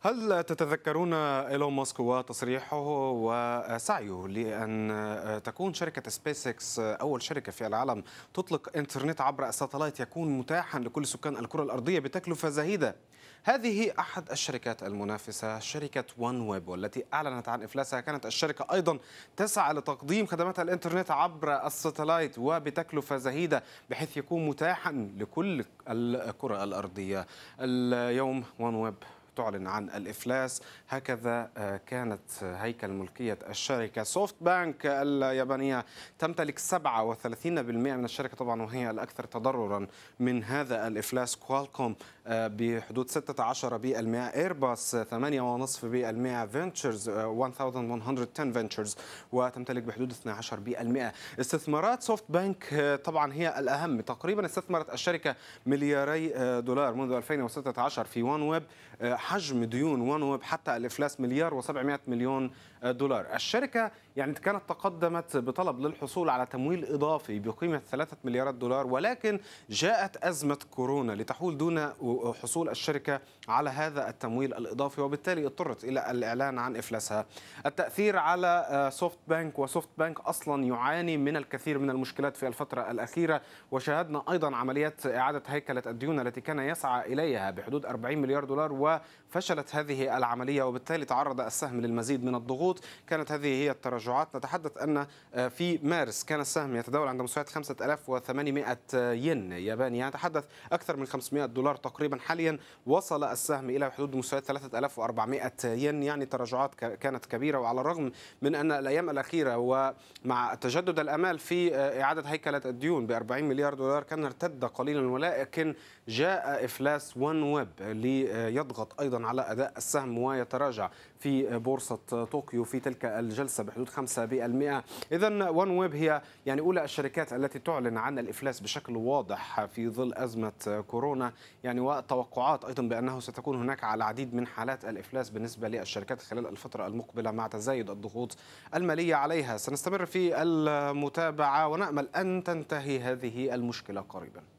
هل تتذكرون ايلون ماسك وتصريحه وسعيه لان تكون شركه سبيس اكس اول شركه في العالم تطلق انترنت عبر الساتلايت يكون متاحا لكل سكان الكره الارضيه بتكلفه زهيده هذه احد الشركات المنافسه شركه وان ويب والتي اعلنت عن افلاسها كانت الشركه ايضا تسعى لتقديم خدمات الانترنت عبر الساتلايت وبتكلفه زهيده بحيث يكون متاحا لكل الكره الارضيه اليوم وان ويب تعلن عن الإفلاس هكذا آه، كانت آه، هيكل ملكية الشركة سوفت بانك اليابانية تمتلك 37% من الشركة طبعا وهي الأكثر تضررا من هذا الإفلاس كوالكوم آه، بحدود 16% إيرباص 8.5% فينتشرز 1110 فينتشرز وتمتلك بحدود 12% استثمارات سوفت بانك طبعا هي الأهم تقريبا استثمرت الشركة ملياري دولار منذ 2016 في وان ويب حجم ديون ون ويب حتى الافلاس مليار و700 مليون دولار الشركه يعني كانت تقدمت بطلب للحصول على تمويل اضافي بقيمه 3 مليارات دولار ولكن جاءت ازمه كورونا لتحول دون حصول الشركه على هذا التمويل الاضافي وبالتالي اضطرت الى الاعلان عن افلاسها التاثير على سوفت بانك وسوفت بانك اصلا يعاني من الكثير من المشكلات في الفتره الاخيره وشاهدنا ايضا عمليه اعاده هيكله الديون التي كان يسعى اليها بحدود 40 مليار دولار و فشلت هذه العملية وبالتالي تعرض السهم للمزيد من الضغوط كانت هذه هي التراجعات نتحدث أن آه، في مارس كان السهم يتداول عند مستويات 5800 ين ياباني تحدث أكثر من 500 دولار تقريبا حاليا وصل السهم إلى حدود مستويات 3400 ين يعني تراجعات كانت كبيرة وعلى الرغم من أن الأيام الأخيرة ومع تجدد الأمال في آه، إعادة هيكلة الديون ب 40 مليار دولار كان ارتد قليلا ولكن جاء إفلاس ون ويب ليضغط أيضا أيضا على أداء السهم ويتراجع في بورصة طوكيو في تلك الجلسة بحدود 5% إذا ون ويب هي يعني أولى الشركات التي تعلن عن الإفلاس بشكل واضح في ظل أزمة كورونا يعني وتوقعات أيضا بأنه ستكون هناك على العديد من حالات الإفلاس بالنسبة للشركات خلال الفترة المقبلة مع تزايد الضغوط المالية عليها سنستمر في المتابعة ونأمل أن تنتهي هذه المشكلة قريباً